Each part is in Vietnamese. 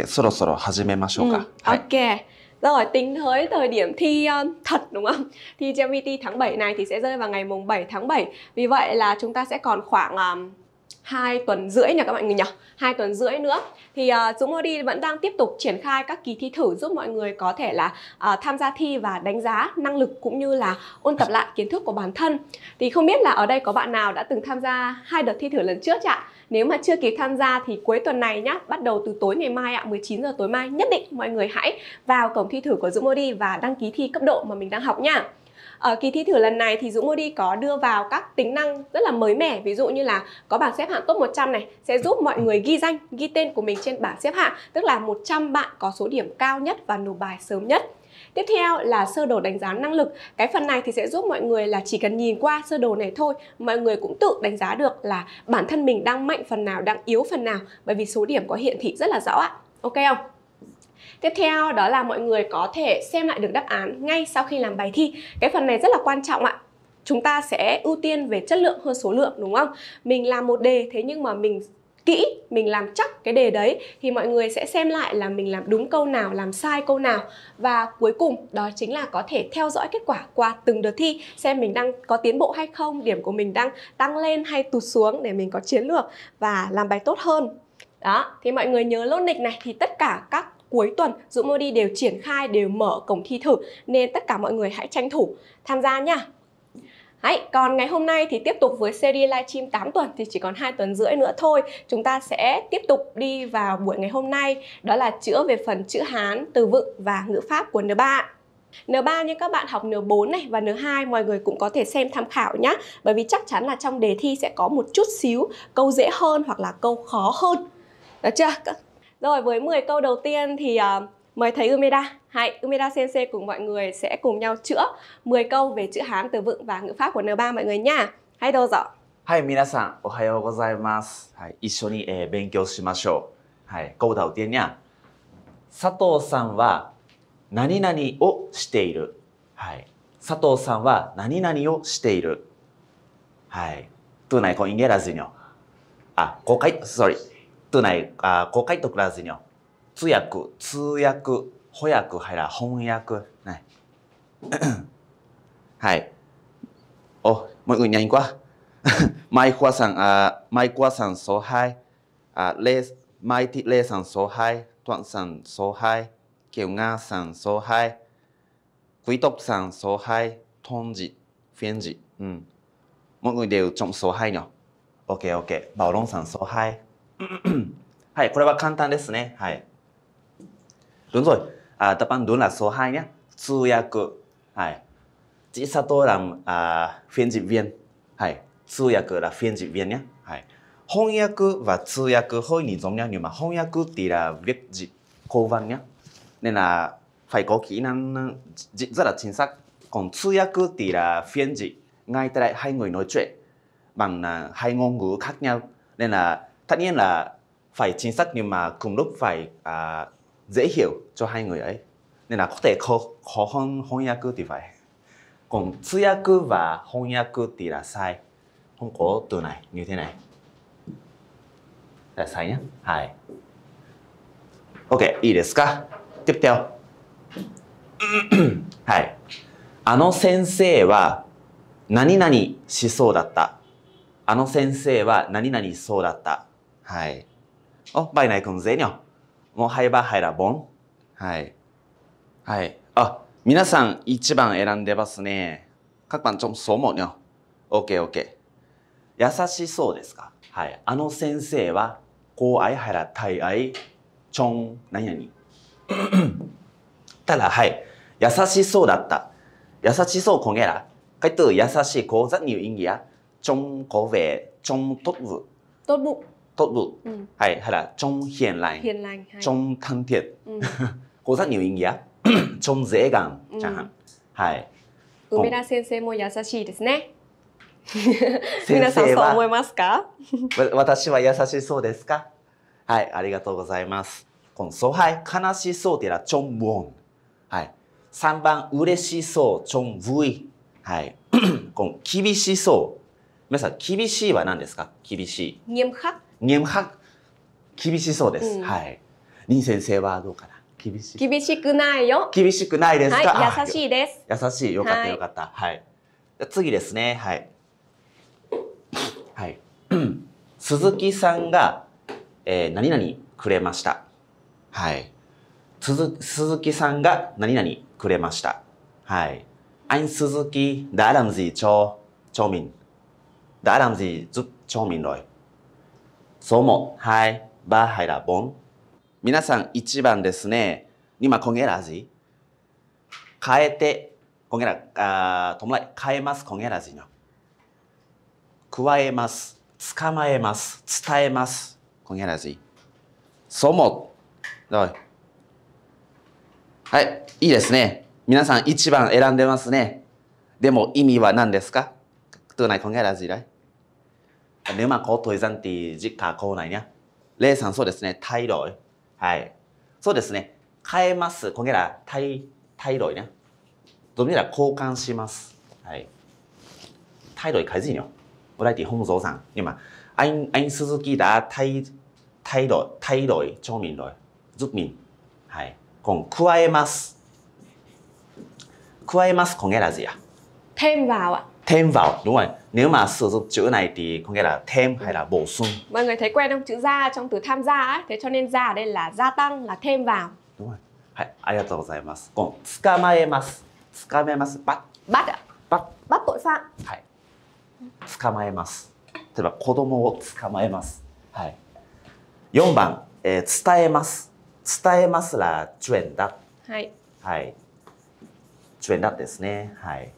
Ok, sơ đồ sơ đồ, hajime mashou ka. Ok. Rồi, tính tới thời điểm thi uh, thật đúng không? Thi GMT tháng 7 này thì sẽ rơi vào ngày mùng 7 tháng 7. Vì vậy là chúng ta sẽ còn khoảng um, ờ, 2 tuần rưỡi nha các bạn người nhỉ? 2 tuần rưỡi nữa. Thì uh, Dũng Modi vẫn đang tiếp tục triển khai các kỳ thi thử giúp mọi người có thể là uh, tham gia thi và đánh giá năng lực cũng như là ôn tập lại kiến thức của bản thân. Thì không biết là ở đây có bạn nào đã từng tham gia hai đợt thi thử lần trước chưa ạ? Nếu mà chưa kịp tham gia thì cuối tuần này nhá, bắt đầu từ tối ngày mai ạ, 19 giờ tối mai nhất định mọi người hãy vào cổng thi thử của Dũng Modi và đăng ký thi cấp độ mà mình đang học nha. Ở kỳ thi thử lần này thì Dũng Modi có đưa vào các tính năng rất là mới mẻ Ví dụ như là có bảng xếp hạng top 100 này Sẽ giúp mọi người ghi danh, ghi tên của mình trên bảng xếp hạng Tức là 100 bạn có số điểm cao nhất và nộp bài sớm nhất Tiếp theo là sơ đồ đánh giá năng lực. Cái phần này thì sẽ giúp mọi người là chỉ cần nhìn qua sơ đồ này thôi, mọi người cũng tự đánh giá được là bản thân mình đang mạnh phần nào, đang yếu phần nào bởi vì số điểm có hiện thị rất là rõ ạ. Ok không? Tiếp theo đó là mọi người có thể xem lại được đáp án ngay sau khi làm bài thi. Cái phần này rất là quan trọng ạ chúng ta sẽ ưu tiên về chất lượng hơn số lượng đúng không? Mình làm một đề thế nhưng mà mình kỹ mình làm chắc cái đề đấy thì mọi người sẽ xem lại là mình làm đúng câu nào làm sai câu nào và cuối cùng đó chính là có thể theo dõi kết quả qua từng đợt thi xem mình đang có tiến bộ hay không điểm của mình đang tăng lên hay tụt xuống để mình có chiến lược và làm bài tốt hơn đó thì mọi người nhớ lốt lịch này thì tất cả các cuối tuần Dũng Modi đều triển khai đều mở cổng thi thử nên tất cả mọi người hãy tranh thủ tham gia nha Đấy, còn ngày hôm nay thì tiếp tục với series livestream 8 tuần thì chỉ còn 2 tuần rưỡi nữa thôi. Chúng ta sẽ tiếp tục đi vào buổi ngày hôm nay đó là chữa về phần chữ Hán, từ vựng và ngữ pháp của N3. N3 như các bạn học N4 này và N2 mọi người cũng có thể xem tham khảo nhé Bởi vì chắc chắn là trong đề thi sẽ có một chút xíu câu dễ hơn hoặc là câu khó hơn Được chưa? Rồi với 10 câu đầu tiên thì uh, Mời thầy Umeda. Hãy Umeda Sensei cùng mọi người sẽ cùng nhau chữa 10 câu về chữ Hán, từ vựng và ngữ pháp của N3 mọi người nha. Hãy đâu dọ. はい、皆さん、おはようございます。はい、一緒に、えー、勉強しましょう。はい、câu e đầu tiên nha. 佐藤さんは何々をしている。はい、佐藤さんは何々をしている。はい、tu này có ý nghĩa là gì nhỉ? À, cô cách, sorry, tu này à, cô cách tục là gì nhỉ? 通訳、通訳、補訳、翻訳、はい。お、もう一個言いこ マイクアさん、あマイクアさん、そうはい。あレマイティ・レイさん、そうはい。トンさん、そうはい。ケウガーさん、そうはい。クイトプさん、そうはい。トンジ、フェンジ。うん。もう一個言う、チョン、そうはいの。オッケーオッケー。バオロンさん、そうはい。はい、これは簡単ですね。はい。Đúng rồi, à, đáp án đúng là số 2 nhé. Tsuyaku. Hai. Chị tôi làm à, phiên dịch viên. Hai. Tsuyaku là phiên dịch viên nhé. Hai. Hôn yaku và tsuyaku hơi nhìn giống nhau nhưng mà hôn yaku thì là viết dịch cô văn nhé. Nên là phải có kỹ năng ờ, dịch rất là chính xác. Còn tsuyaku thì là phiên dịch. Ngay tại đây hai người nói chuyện bằng uh, hai ngôn ngữ khác nhau. Nên là tất nhiên là phải chính xác nhưng mà cùng lúc phải uh, dễ hiểu cho hai người ấy nên là có thể khó khó hơn hôn yaku thì phải còn sư yaku và hôn yaku thì là sai không có từ này như thế này là sai nhé hai OK いいですか tiếp theo はいあの先生は何々しそうだったあの先生は何々しそうだったはいおバイナイ君ぜにょもう入れば入らぼん。はい。はい。あ、皆さん1番選んでますね。各番ちょんそう思うよ。オーケー。優しそうですかはい。あの先生は、こういはらあい。ちょん、何やに。ただ、はい。優しそうだった。優しそうこげら。かいと優しい講座にゅう意義や、ちょんこべ、ちょんとぶ。とぶ。道路係係啦，中線線，中鋼鐵，嗰只牛英語啊，中捷港，就係係。梅田先生も優しいですね。先生は思いますか？私は優しそうですか？はい、ありがとうございます。このそう、はい、悲しそうってでら中ムオン、はい。三番嬉しそう中ムイ、はい。この厳しそう。皆さん厳しいは何ですか？厳しい。厳格。厳格、厳しそうです。うん、はい。林先生はどうかな厳し厳しくないよ。厳しくないですか、はい、優しいです。優しい。よかった、よかった。はい。次ですね。はい。はい。鈴木さんが、えー、何々くれました。はい。鈴木さんが何々くれました。はい。アインスズキ、ダーラ đã làm gì cho cho m ì ー、ズ、チョ l ミンロイ。そうも、はい、バーハイラボン。皆さん一番ですね、今、こげらじ。変えて、こげら、あ、ともら変えます、こげらじの。加えます、捕まえます、伝えます、こげらじ。そうも、はい。はい、いいですね。皆さん一番選んでますね。でも意味は何ですか Từ này có n g nếu mà có thời gian thì dịch cả câu này nhé Lê sản xuất ですね thay đổi はいそうですね変えます có nghĩa là thay thay đổi nhé giống như là cô can shimasu Đấy. thay đổi cái gì nhỉ? Ở đây thì không rõ ràng nhưng mà anh anh Suzuki đã thay thay đổi thay đổi cho mình rồi giúp mình. Hay. Còn kuaemas kuaemas có nghĩa là gì ạ? À? Thêm vào ạ. thêm vào đúng rồi nếu mà sử dụng chữ này thì có nghĩa là thêm hay là bổ sung mọi người thấy quen không chữ gia trong từ tham gia ấy thế cho nên g a ở đây là gia tăng là thêm vào đúng rồi hãy ai đặt はいありがとうございますこの捕まえます捕まえますバッバッバッバッ tội phạm hãy t m はい捕まえます例えば子供を捕まえますはい4番、えー、伝えます伝えますらチュエンダはいはいチュエンダですねはい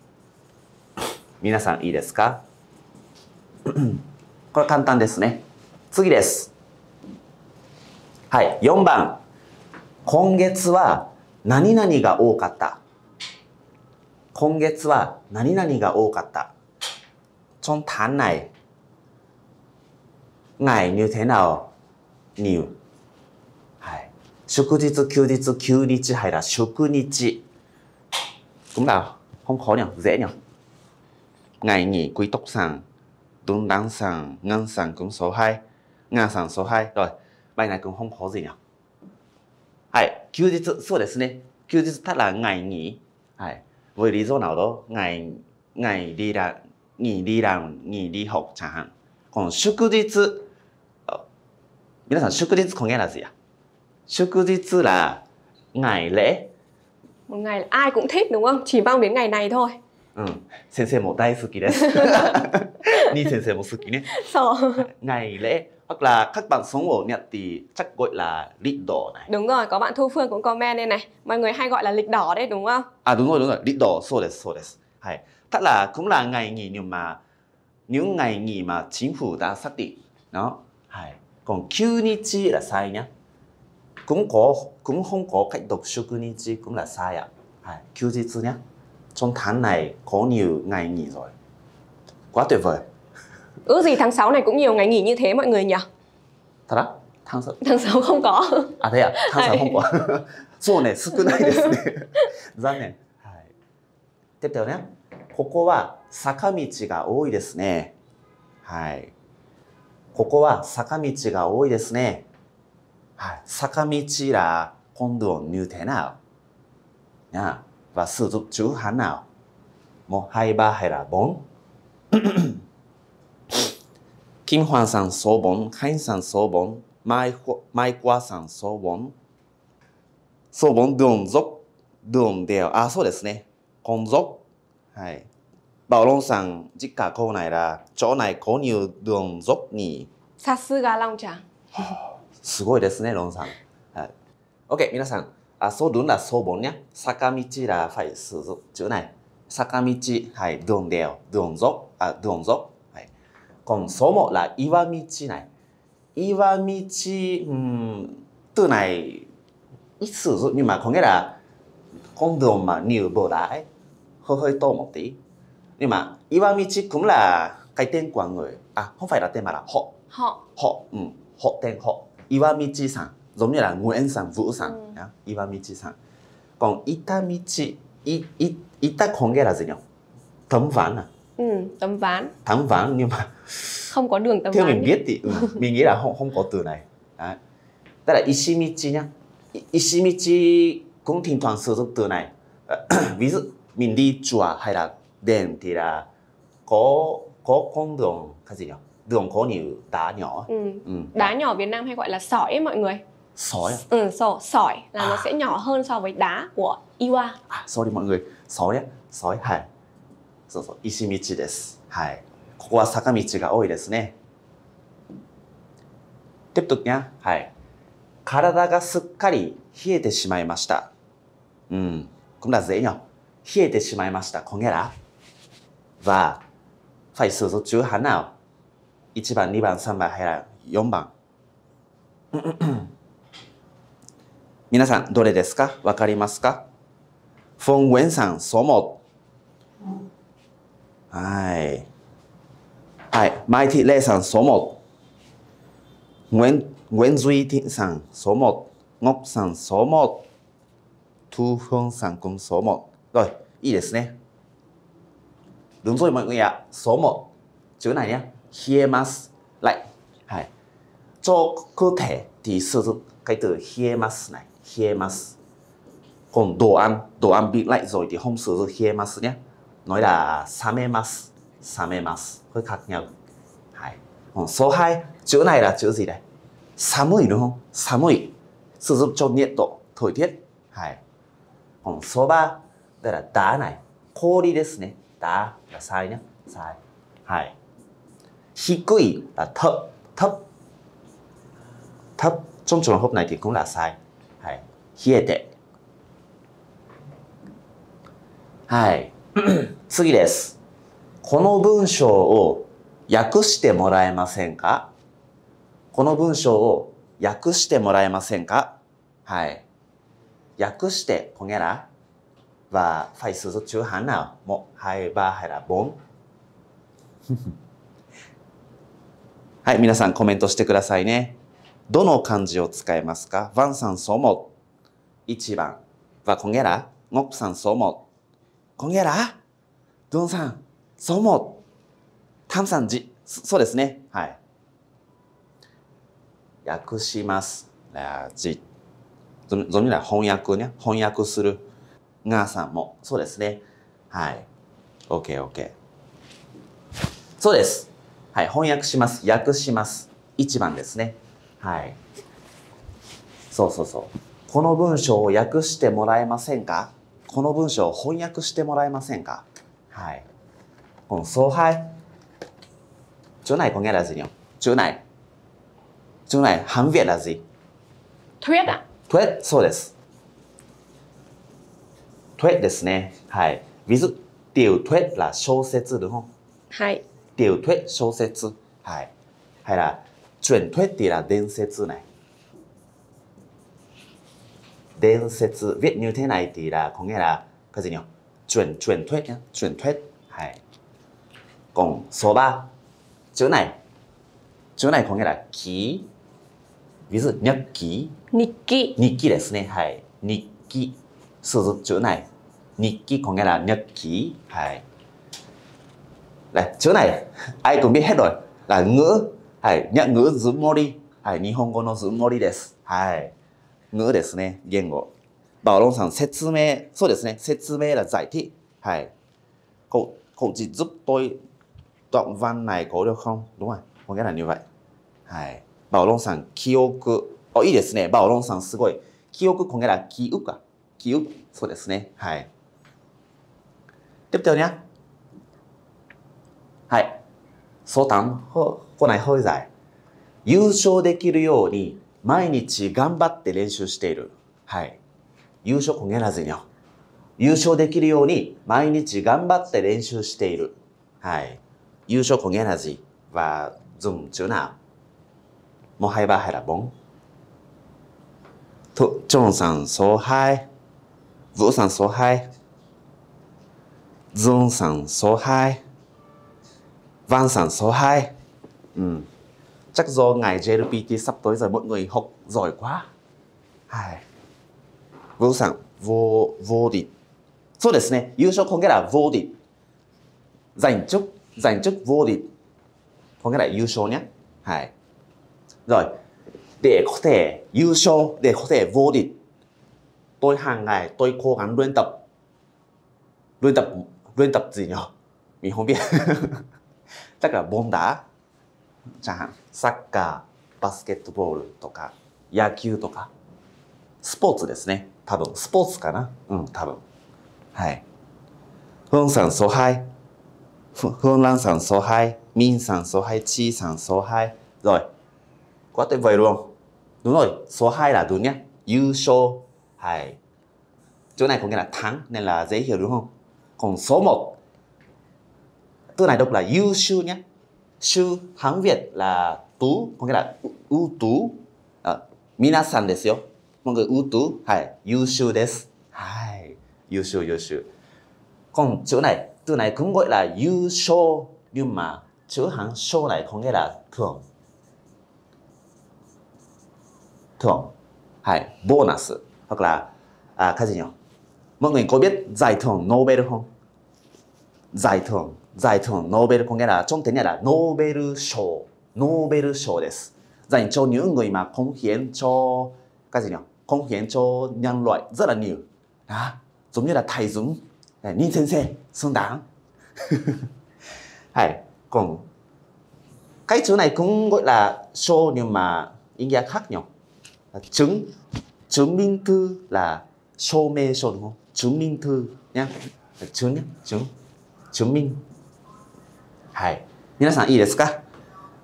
皆さんいいですか これ簡単ですね。次です。はい、4番。今月は何々が多かった。今月は何々が多かった。ちょんたんない。ないにゅてなお、にゅ。はい。祝日、休日、休日、はいら、祝日。ごんな、ほんこりゃん、ぜえにゃん。ngày nghỉ quý tộc sàng tuấn đáng sàng ngang sàng cũng số 2 ngang sàng số 2 rồi bài này cũng không khó gì nhỉ Hai, 休日そうですね休日 thật là ngày nghỉ Hai, với lý do nào đó ngày ngày đi làm nghỉ đi làm nghỉ đi học chẳng hạn còn 祝日皆さん祝日 có ờ, nghĩa là gì ạ? À? Chúc là ngày lễ. Một ngày ai cũng thích đúng không? Chỉ mong đến ngày này thôi. うん、先生も大好きです。Ni 先生も好きね。そう。Ngày lễ hoặc là các bạn sống ở Nhật thì chắc gọi là lịch đỏ này. Đúng rồi, có bạn Thu Phương cũng comment đây này. Mọi người hay gọi là lịch đỏ đấy đúng không? À đúng rồi, đúng rồi. Lịch đỏ, so desu, so desu. Hay. tức là cũng là ngày nghỉ nhưng mà những ngày nghỉ mà chính phủ đã xác định. Đó. Hay. Còn 9 nichi là sai nhá. Cũng có cũng không có cách đọc 食日 cũng là sai ạ. À. Hay. 休日 nhá. trong tháng này có nhiều ngày nghỉ rồi quá tuyệt vời ước gì tháng 6 này cũng nhiều ngày nghỉ như thế mọi người nhỉ thật á tháng 6 tháng 6 không có à thế à tháng 6 không có そうね少ないですね残念はいですよねここは坂道が多いですねはいここは坂道が多いですねはい坂道ら今度はニューテナーなあ và sử dụng chữ Hán nào? một hai ba hay là bốn Kim Hoàng sản số bốn Khánh sản số bốn Mai, Mai Qua sản số bốn số bốn đường dốc, đường đèo, à, そうですね。con dốc. Hay. Bảo Long sản, dịch cả câu này là chỗ này có nhiều đường dốc nhỉ? さすが、ロンちゃん。すごいですね、ロンさん。はい。OK、皆さん。À, số đúng là số 4 nhé. Sakamichi là phải sử dụng chữ này. Sakamichi, hay đường đèo, đường dốc, à, đường dốc. Hay. Còn số 1 là Iwamichi này. Iwamichi, um, từ này ít sử dụng nhưng mà có nghĩa là con đường mà nhiều bờ đá ấy, hơi hơi to một tí. Nhưng mà Iwamichi cũng là cái tên của người, à không phải là tên mà là họ. Họ. Họ, um, họ tên họ. Iwamichi-san giống như là nguyễn Anh Sang, Vũ Sang, ừ. nhá, Iwamichi Sang. Còn Itamichi, it, it, Ita có nghĩa là gì nhỉ? Tấm ván à? Ừ, tấm ván. Tấm ván nhưng mà không có đường tấm Theo ván. Theo mình biết thì ừ, mình nghĩ là không không có từ này. Đấy. Tức là Ishimichi nhá. Ishimichi cũng thỉnh thoảng sử dụng từ này. Ví dụ mình đi chùa hay là đền thì là có có con đường cái gì nhỉ? đường có nhiều đá nhỏ ừ. Ừ. đá nhỏ Việt Nam hay gọi là sỏi ấy mọi người sỏi à? ừ sổ, sỏi là à. nó sẽ nhỏ hơn so với đá của iwa à, sorry mọi người sỏi á sói hai so so ishimichi desu hai tiếp tục nhá. はい。体がすっかり冷えてしまいました。うん。cũng là dễ nhỉ. 冷えてしまいました có nghĩa là và phải sử dụng chữ hán nào? 1 bản, 2 bản, 3 bản hay là 4 bản? 皆さん、どれですかわかりますかフォン・ウェンさん、そうはい。はい。マイティ・レイさん、そモ。ウェン、ウェン・ズイティさん、そう思ッさん、そモ。トゥ・フォンさん、コン・そモ。いいですね。Đúng rồi mọi người ạ, à. số 1はい。ữ này nhé, hiemas, l ạ hiemasu. Còn đồ ăn, đồ ăn bị lạnh rồi thì không sử dụng hiemasu nhé. Nói là samemasu, samemasu, hơi khác nhau. Hai. Còn số 2, chữ này là chữ gì đây? Samui đúng không? Samui. Sử dụng cho nhiệt độ, thời tiết. Hai. Còn số 3, đây là đá này. Kori desu ne. Đá là sai nhé. Sai. Hai. Hikui là thấp, thấp. Thấp trong trường hợp này thì cũng là sai. 冷えて。はい。次です。この文章を訳してもらえませんかこの文章を訳してもらえませんかはい。訳して、こげら。は、à phải sử dụng chữ h á はい、皆さんコメントしてくださいね。どの漢字を使いますかワンさん、そうも。1番。はこげら、ごくさん、そうも。こげら、どんさん、そうも。たんさん、じ、そうですね。はい。訳します。じ。ぞ、みら、翻訳ね。翻訳する。がさんも。そうですね。はい。OK, OK. そうです。はい。翻訳します。訳します。1番ですね。はい。そうそうそう。この文章を訳してもらえませんかこの文章を翻訳してもらえませんかはい。この総配。中内公家らずに。中内。中内、半月らずに。トレだ。トレ、そうです。トレですね。はい。ウィズ、デュートレら小説の本。はい。デュートレ小説。はい。はい。ら、いは伝説 đến xét viết như thế này thì là có nghĩa là cái gì nhỉ truyền truyền thuyết nhé truyền thuyết hay còn số 3 chữ này chữ này có nghĩa là ký ví dụ nhật ký nhật ký nhật ký sử dụng chữ này nhật ký có nghĩa là nhật ký hay này chữ này ai cũng biết hết rồi là ngữ hay nhận ngữ giữ mori hay nihongo no giữ mori đấy, hay ぬですね、言語。バロンさん、説明、そうですね、説明は在地。はい。こう、こう、じっとい、どんばんない、こりょうん、どんばん、ほげらにゅうい。はい。バロンさん、記憶。あ、いいですね。バロンさん、すごい。記憶、こげら、きうか。きう。そうですね。はい。てぷておにゃ。はい。相談、ほ、こない、ほいざい。優勝できるように、毎日頑張って練習している。はい。優勝こげなずにょ。優勝できるように毎日頑張って練習している。はい。優勝こげなずは、ずんちな。もはいばはらぼん。と、ちょんさん、そうはい。ずうさん、そうはい。ーンさん、そうはい。ワンさん、そうはい。うん。chắc do ngày JLPT sắp tới rồi mọi người học giỏi quá. Hai. Vô sản vô vô địch. そうですね。優勝 có nghĩa là vô địch. Giành chức, giành chức vô địch. Có nghĩa là 優勝 nhé. Hai. Rồi. Để có thể thể 優勝, để có thể vô địch. Tôi hàng ngày tôi cố gắng luyện tập. Luyện tập luyện tập gì nhỉ? Mình không biết. Chắc là bóng đá chẳng hạn サッカー、バスケットボールとか、野球とか、スポーツですね。多分、スポーツかなうん、多分。はい。フンさん、ソハイ。フフンランさん、ソハイ。ミンさん、ソハイ。チーさん、ソハイ。ロイ。こうやって、いァイルオン。ドノイ、ソハイラ、ドニャ。優勝。はい。ジョナイ、コンゲラ、タン。ネラ、ゼヒル、ホン。コン、ソモ。トゥナイ、ドプラ、優秀ニャ。シュー、ハンウィエット、と、これら、うと、あ、皆さんですよ。このうと、はい、優秀です。はい、優秀優秀。còn chữ này, từ này cũng gọi là yu show nhưng mà chữ hán show này có nghĩa là thưởng. Thưởng. Hay bonus hoặc là à, cái gì nhỉ? Mọi người có biết giải thưởng Nobel không? Giải thưởng, giải thưởng Nobel có nghĩa là trong tiếng Nhật là Nobel show. Nobel 賞です。Dành cho những người mà cống hiến cái gì nhỉ? Cống hiến cho nhân loại rất là nhiều. Đó, giống như là thầy Dũng, Ninh Sensei, xứng đáng. còn cái chữ này cũng gọi là show nhưng mà ý nghĩa khác nhau. Chứng chứng minh thư là show mê show không? Chứng minh thư nhá. Chứng nhá, chứng. Chứng minh. Hay. 皆さんいいですか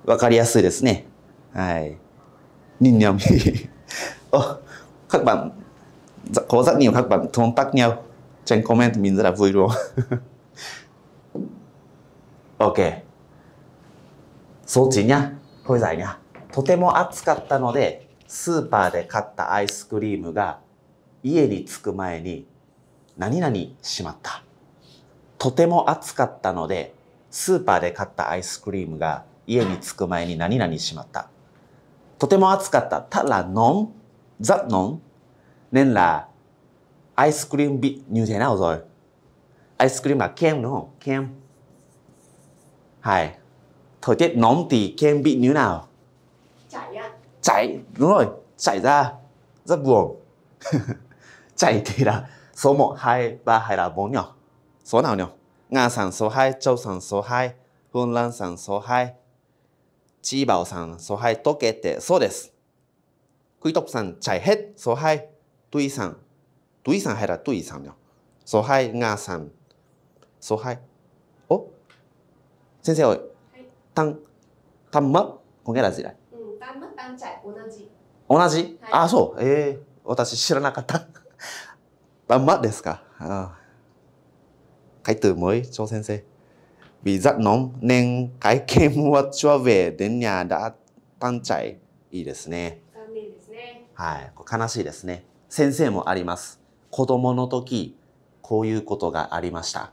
わかりやすいですねはいニンニャンお各番講座に各番トンタクニャウチェンコメントみんなら V ロー OK そっちにゃこれだにゃとても暑かったのでスーパーで買ったアイスクリームが家に着く前に何々しまったとても暑かったのでスーパーで買ったアイスクリームが家に着く前に何々しまった。とても暑かった。ただ飲ん、rất nóng. Nên là ice cream bị như nào rồi? Ice cream là kem đúng không? Kem. Thời tiết nóng thì kem bị như nào? Chảy ạ. Chảy, đúng rồi. Chảy ra. Rất buồn. chảy thì là số 1, 2, 3 hay là 4 nhỏ. Số nào nhỉ? Nga sản số 2, Châu sản số 2, Hương Lan sản số 2, チーバオさん、ソハイトケテ、そうです。クイトップさん、チャイヘッ、ソハイ、トゥイさん。トゥイさんヘラ、トゥイさんよ。ソハイガーさん。ソハイ。お先生おい。タン、タンマこげらじらい。うん、タンマ、タンチャイ、同じ。同じ、はい、あ、そう。ええー、私知らなかった。タンマですか。ああ。書いてもい、張先生。vì rất nóng nên cái kem mua cho về いいですね。残念です悲しいですね。先生もあります。子供の時こういうことがありました。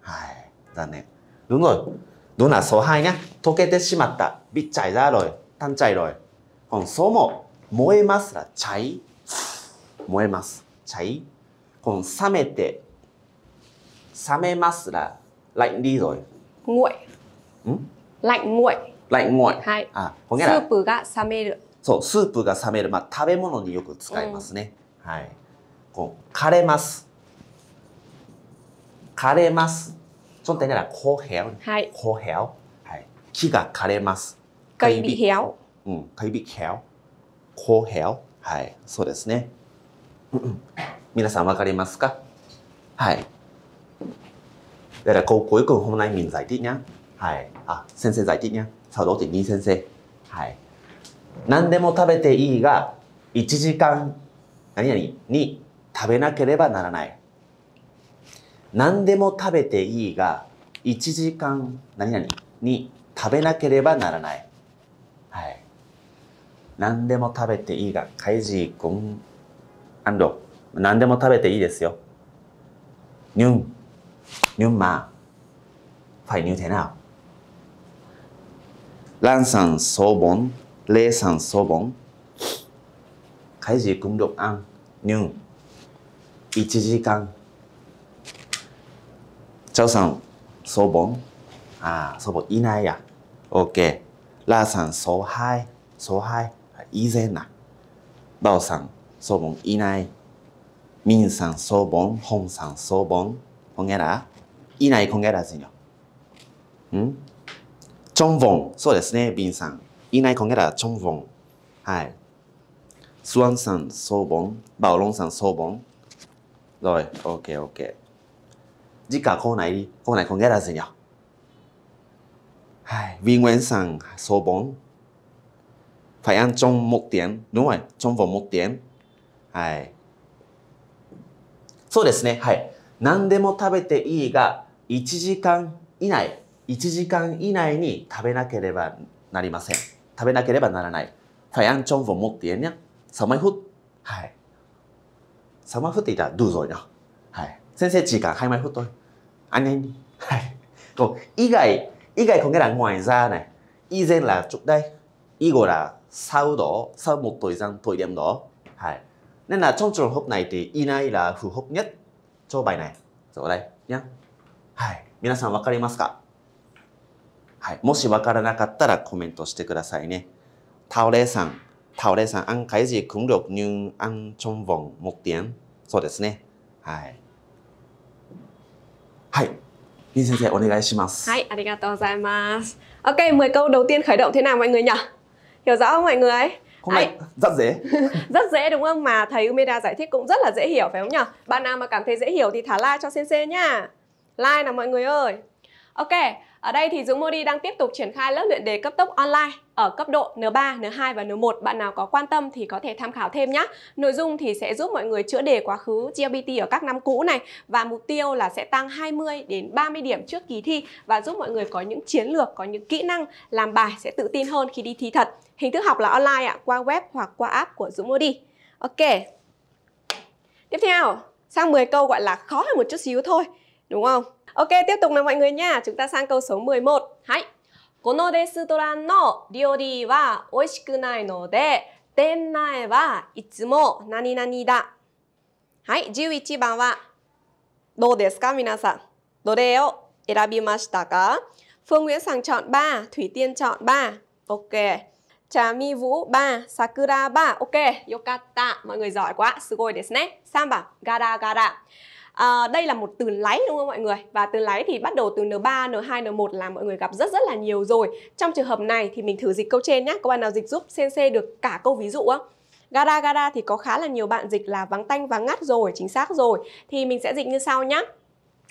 はい、残念。どのどんな素敗ね、溶けてしまった。ビッチャイだろい、タンチャイろい。このそも燃えますら、ちゃい。燃えます。ちゃい。この冷めて、冷めますら、ライリード nguội lạnh nguội lạnh nguội はいあ có n g スープが冷めるそうスープが冷める、まあ、食べ物によく使いますね、はいこう枯れます枯れますちょっとねら枯れはい枯れはい木が枯れます cây うん、カイビヘア、コヘア、はい、そうですね。うん皆さんわかりますかはい。だから、là câu cuối cùng h ô はいあ先生 giải thích n 先生はい何でも食べていいが1時間何々に食べなければならない何でも食べていいが1時間何々に食べなければならないはい何でも食べていいが、カイジー君、アンド、何でも食べていいですよ。ニュン、nhưng mà phải như thế nào lan sang số bốn, lê sang số bốn, cái gì cũng được ăn nhưng 1時間 cháu sang số bốn, à số bốn 4以内呀 à? ok la sang số hai, số hai 2以前な bao sang số bốn, 4以内 min sang số bốn, hong sang số bốn có nghĩa là y này có nghĩa là gì nhỉ? Ừ? Trong vòng, so desu ne, Bin san. Y này có nghĩa là trong vòng. Hai. Suan san so bóng, Bảo Long san so bóng. Rồi, ok ok. Chỉ cả câu này đi, câu này có nghĩa là gì nhỉ? Hai, Vi Nguyễn san so bóng. Phải ăn trong một tiếng, đúng rồi, trong vòng một tiếng. Hai. そうですね。はい。何でも食べていいが1時間以内1時間以内に食べなければなりません食べなければならないファイアンチョンフォ持ってんやサマイフはいサマイフって言ったらどうぞよはい先生時間はいまいふとあねにはいこう以外以外こげらん g o à ざ r 以前らちょだい以後らサウドサウモットイザン thời g はいねんなチョンチョンホップない n g hợp này t にゃちょうばいない。そうだい。にん。はい。皆さんわかりますかはい。もしわからなかったらコメントしてくださいね。タオレイさん。タオレイさん、アンカイジークム力ニュンアンチョンボンモッティン。そうですね。はい。はい。林先生、お願いします。はい、ありがとうございます。Ok, 10 câu đầu tiên khởi động thế nào m ọ hôm nay rất dễ rất dễ đúng không mà thầy Umeda giải thích cũng rất là dễ hiểu phải không nhỉ bạn nào mà cảm thấy dễ hiểu thì thả like cho Sensei nhá like nào mọi người ơi ok ở đây thì Dũng Modi đang tiếp tục triển khai lớp luyện đề cấp tốc online ở cấp độ N3, N2 và N1. Bạn nào có quan tâm thì có thể tham khảo thêm nhé. Nội dung thì sẽ giúp mọi người chữa đề quá khứ GLBT ở các năm cũ này và mục tiêu là sẽ tăng 20 đến 30 điểm trước kỳ thi và giúp mọi người có những chiến lược, có những kỹ năng làm bài sẽ tự tin hơn khi đi thi thật. Hình thức học là online ạ, qua web hoặc qua app của Dũng Modi. Ok. Tiếp theo, sang 10 câu gọi là khó hơn một chút xíu thôi, đúng không? Ok, tiếp tục nào mọi người nha. Chúng ta sang câu số 11. Hãy. このレストランの料理は美味しくないので、店内はいつも何々だ。はい、11番はどうですか皆さん。どれを選びましたか Phương Nguyễn Sàng chọn 3, Thủy Tiên chọn 3. Ok. Trà Mi Vũ 3, Sakura 3. Ok, yokatta. Mọi người giỏi quá. Sugoi desu ne. 3 gara gara à, đây là một từ lái đúng không mọi người và từ lái thì bắt đầu từ N3, N2, N1 là mọi người gặp rất rất là nhiều rồi trong trường hợp này thì mình thử dịch câu trên nhé các bạn nào dịch giúp CNC được cả câu ví dụ á Gara gara thì có khá là nhiều bạn dịch là vắng tanh vắng ngắt rồi, chính xác rồi. Thì mình sẽ dịch như sau nhé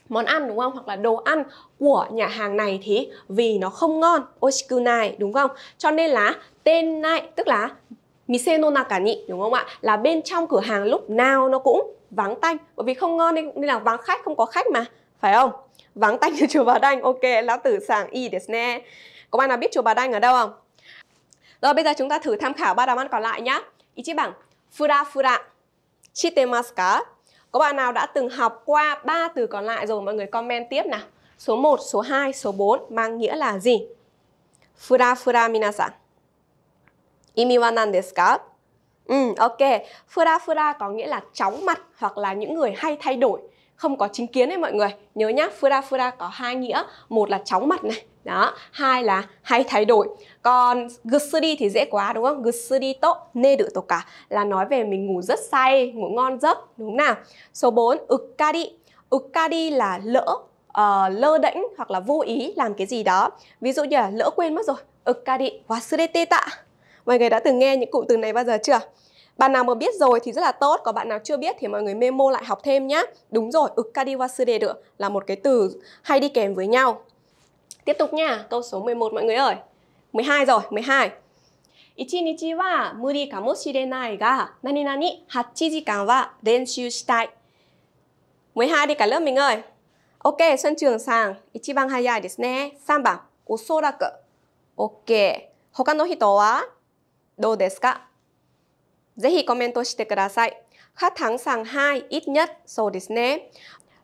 món ăn đúng không hoặc là đồ ăn của nhà hàng này thì vì nó không ngon oshiku nai đúng không cho nên là tên này tức là mise no naka đúng không ạ là bên trong cửa hàng lúc nào nó cũng vắng tanh bởi vì không ngon nên, nên là vắng khách không có khách mà phải không vắng tanh thì chùa bà đanh ok lão tử sàng y để nè có bạn nào biết chùa bà đanh ở đâu không rồi bây giờ chúng ta thử tham khảo ba đáp án còn lại nhá ý chí bảng fura fura chitemasu ka có bạn nào đã từng học qua ba từ còn lại rồi mọi người comment tiếp nào số 1, số 2, số 4 mang nghĩa là gì? Fura fura minasan. Imi wa nan desu ka? Ừ, ok. Fura fura có nghĩa là chóng mặt hoặc là những người hay thay đổi, không có chính kiến đấy mọi người. Nhớ nhá, fura fura có hai nghĩa, một là chóng mặt này, đó, hai là hay thay đổi. Còn gusuri thì dễ quá đúng không? Gusuri to ne đự tổ cả là nói về mình ngủ rất say, ngủ ngon giấc, đúng không nào? Số 4, ukkari. Ukkari là lỡ, uh, lơ đễnh hoặc là vô ý làm cái gì đó. Ví dụ như là lỡ quên mất rồi, ukkari wasurete ta Mọi người đã từng nghe những cụm từ này bao giờ chưa? Bạn nào mà biết rồi thì rất là tốt, còn bạn nào chưa biết thì mọi người memo lại học thêm nhá. Đúng rồi, ukadi wasude được là một cái từ hay đi kèm với nhau. Tiếp tục nha, câu số 11 mọi người ơi. 12 rồi, 12. 1日は無理かもしれないが、何々8時間は練習したい。12 đi cả lớp mình ơi. Ok, Xuân Trường sang. 一番早いですね。3番、おそらく。Ok. 他の人はどうですかぜひコメントしてください。Khách thắng sàng 2, ít nhất, so desu ne.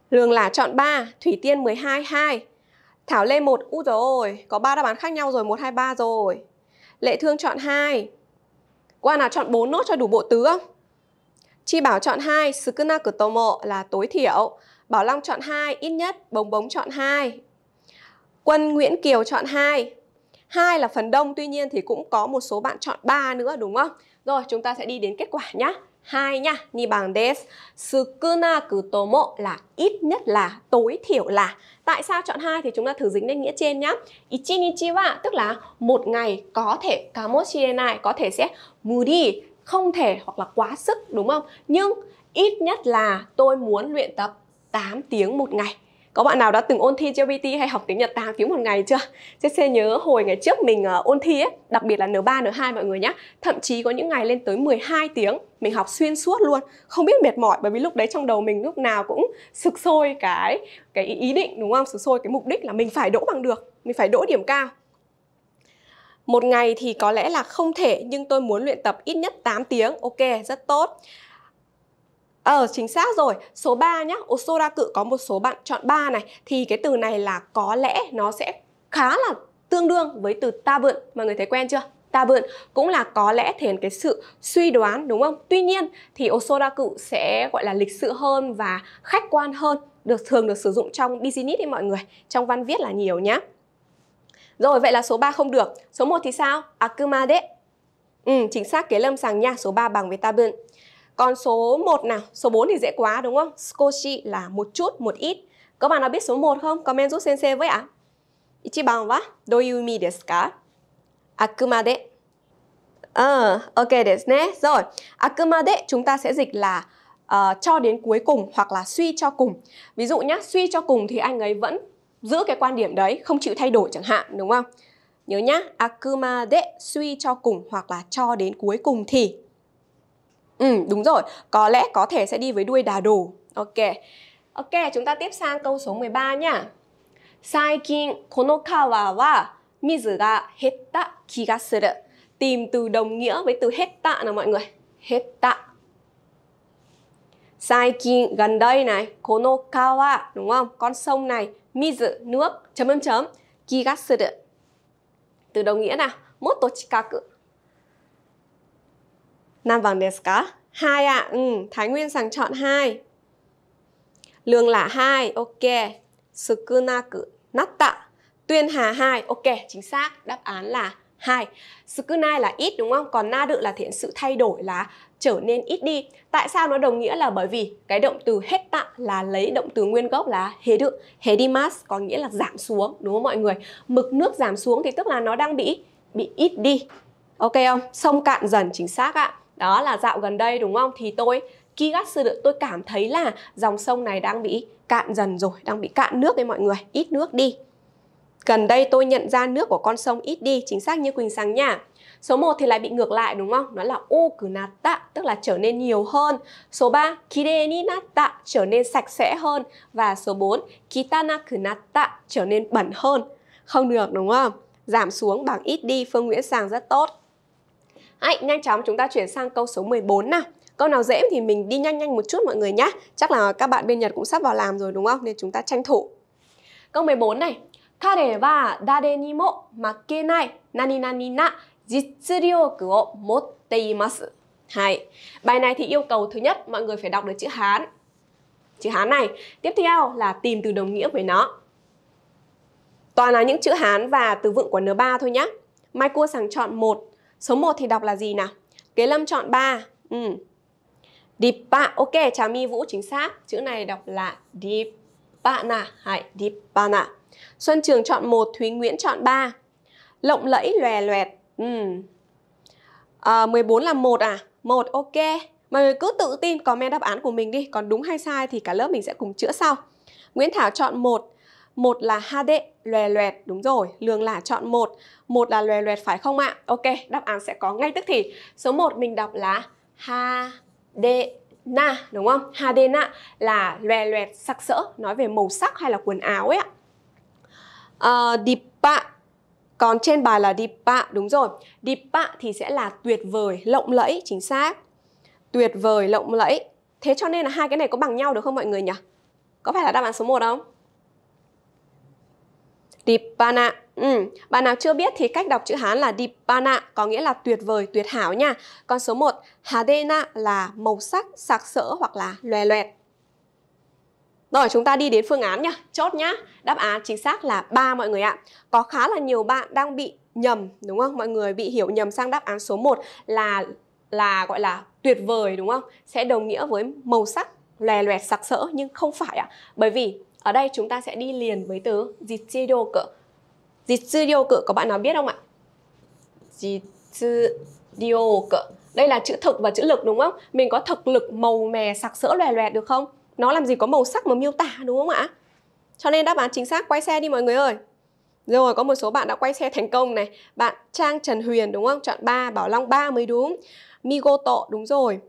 Lường là chọn 3, Thủy Tiên 12, 2. Thảo Lê 1, u rồi, có 3 đáp án khác nhau rồi, 1, 2, 3 rồi. Lệ Thương chọn 2. Qua nào chọn 4 nốt cho đủ bộ tứ không? Chi Bảo chọn 2, Sukuna Kutomo là tối thiểu. Bảo Long chọn 2, ít nhất, Bống Bống chọn 2. Quân Nguyễn Kiều chọn 2 hai là phần đông tuy nhiên thì cũng có một số bạn chọn ba nữa đúng không rồi chúng ta sẽ đi đến kết quả nhá hai nhá ni bằng des sukuna kutomo là ít nhất là tối thiểu là tại sao chọn hai thì chúng ta thử dính lên nghĩa trên nhá ichinichi wa tức là một ngày có thể kamoshirenai có thể sẽ muri không thể hoặc là quá sức đúng không nhưng ít nhất là tôi muốn luyện tập 8 tiếng một ngày có bạn nào đã từng ôn thi GPT hay học tiếng Nhật 8 tiếng một ngày chưa? CC nhớ hồi ngày trước mình ờ, ôn thi ấy, đặc biệt là N3, N2 mọi người nhé. Thậm chí có những ngày lên tới 12 tiếng, mình học xuyên suốt luôn, không biết mệt mỏi bởi vì lúc đấy trong đầu mình lúc nào cũng sực sôi cái cái ý định đúng không? Sực sôi cái mục đích là mình phải đỗ bằng được, mình phải đỗ điểm cao. Một ngày thì có lẽ là không thể nhưng tôi muốn luyện tập ít nhất 8 tiếng. Ok, rất tốt. Ờ chính xác rồi, số 3 nhá, Osora cự có một số bạn chọn 3 này Thì cái từ này là có lẽ nó sẽ khá là tương đương với từ ta vượn Mọi người thấy quen chưa? Ta vượn cũng là có lẽ thể hiện cái sự suy đoán đúng không? Tuy nhiên thì Osora cự sẽ gọi là lịch sự hơn và khách quan hơn được Thường được sử dụng trong business đi mọi người, trong văn viết là nhiều nhá Rồi vậy là số 3 không được, số 1 thì sao? Akumade Ừ, chính xác kế lâm sàng nha, số 3 bằng với ta vượn còn số 1 nào, số 4 thì dễ quá đúng không? Skoshi là một chút, một ít. Các bạn nào biết số 1 không? Comment giúp sensei với ạ. Ichiban wa doyumi desu ka? Akumade. Ờ, ok desu ne. Rồi, akumade chúng ta sẽ dịch là uh, cho đến cuối cùng hoặc là suy cho cùng. Ví dụ nhá, suy cho cùng thì anh ấy vẫn giữ cái quan điểm đấy, không chịu thay đổi chẳng hạn đúng không? Nhớ nhá, akumade suy cho cùng hoặc là cho đến cuối cùng thì Ừ, đúng rồi. Có lẽ có thể sẽ đi với đuôi đà đồ. Ok. Ok, chúng ta tiếp sang câu số 13 nha. tìm từ đồng nghĩa với từ hết nào mọi người. Hết tạ. 最近 gần đây này, kono kawa đúng không? Con sông này, mizu nước chấm chấm chấm kigasuru. Từ đồng nghĩa nào? Moto chikaku Nam bằng desu ka? 2 ạ. À. Ừ, Thái Nguyên sàng chọn hai, Lương là hai, Ok. Sukunaku natta. Tuyên hà hai, Ok, chính xác. Đáp án là 2. Sukunai là ít đúng không? Còn na đự là thể hiện sự thay đổi là trở nên ít đi. Tại sao nó đồng nghĩa là bởi vì cái động từ hết tạ là lấy động từ nguyên gốc là hế đự, hế đi mas có nghĩa là giảm xuống đúng không mọi người? Mực nước giảm xuống thì tức là nó đang bị bị ít đi. Ok không? Sông cạn dần chính xác ạ đó là dạo gần đây đúng không thì tôi sư được tôi cảm thấy là dòng sông này đang bị cạn dần rồi, đang bị cạn nước đấy mọi người, ít nước đi. Gần đây tôi nhận ra nước của con sông ít đi, chính xác như Quỳnh Sáng nha. Số 1 thì lại bị ngược lại đúng không? Nó là u okunata, tức là trở nên nhiều hơn. Số 3, kirei ni natta, trở nên sạch sẽ hơn. Và số 4, kitanakunatta, trở nên bẩn hơn. Không được đúng không? Giảm xuống bằng ít đi, Phương Nguyễn Sàng rất tốt. Hãy nhanh chóng chúng ta chuyển sang câu số 14 nào. Câu nào dễ thì mình đi nhanh nhanh một chút mọi người nhé. Chắc là các bạn bên Nhật cũng sắp vào làm rồi đúng không? Nên chúng ta tranh thủ. Câu 14 này. Kare wa dare ni mo makenai nani nani na jitsuryoku o motte imasu. Hay. Bài này thì yêu cầu thứ nhất mọi người phải đọc được chữ Hán. Chữ Hán này. Tiếp theo là tìm từ đồng nghĩa với nó. Toàn là những chữ Hán và từ vựng của N3 thôi nhé. Mai cua sàng chọn một Số 1 thì đọc là gì nào? Kế Lâm chọn 3. Ừ. dipa, ba. Ok, Trà My Vũ chính xác. Chữ này đọc là deep ba na. Hãy deep Xuân Trường chọn 1, Thúy Nguyễn chọn 3. Lộng lẫy lòe loẹt. Ừ. Ờ, à, 14 là 1 à? 1 ok. Mọi người cứ tự tin comment đáp án của mình đi, còn đúng hay sai thì cả lớp mình sẽ cùng chữa sau. Nguyễn Thảo chọn 1, một là HD lòe loẹt đúng rồi lường là chọn một một là lòe loẹt phải không ạ ok đáp án sẽ có ngay tức thì số 1 mình đọc là HD na đúng không HD na là lòe loẹt sặc sỡ nói về màu sắc hay là quần áo ấy ạ à, ờ, Dipa còn trên bài là Dipa đúng rồi Dipa thì sẽ là tuyệt vời lộng lẫy chính xác tuyệt vời lộng lẫy thế cho nên là hai cái này có bằng nhau được không mọi người nhỉ có phải là đáp án số 1 không Dipana. Ừ. Bạn nào chưa biết thì cách đọc chữ Hán là Dipana có nghĩa là tuyệt vời, tuyệt hảo nha. Con số 1, Hadena là màu sắc, sạc sỡ hoặc là loè loẹt. Rồi chúng ta đi đến phương án nhá, chốt nhá. Đáp án chính xác là ba mọi người ạ. Có khá là nhiều bạn đang bị nhầm đúng không? Mọi người bị hiểu nhầm sang đáp án số 1 là là gọi là tuyệt vời đúng không? Sẽ đồng nghĩa với màu sắc lè loẹt sặc sỡ nhưng không phải ạ. Bởi vì ở đây chúng ta sẽ đi liền với từ jitsuryoku. Jitsuryoku có bạn nào biết không ạ? Jitsuryoku. Đây là chữ thực và chữ lực đúng không? Mình có thực lực màu mè sặc sỡ lòe loẹt được không? Nó làm gì có màu sắc mà miêu tả đúng không ạ? Cho nên đáp án chính xác quay xe đi mọi người ơi. Rồi có một số bạn đã quay xe thành công này Bạn Trang Trần Huyền đúng không? Chọn 3, Bảo Long 3 mới đúng Migoto đúng rồi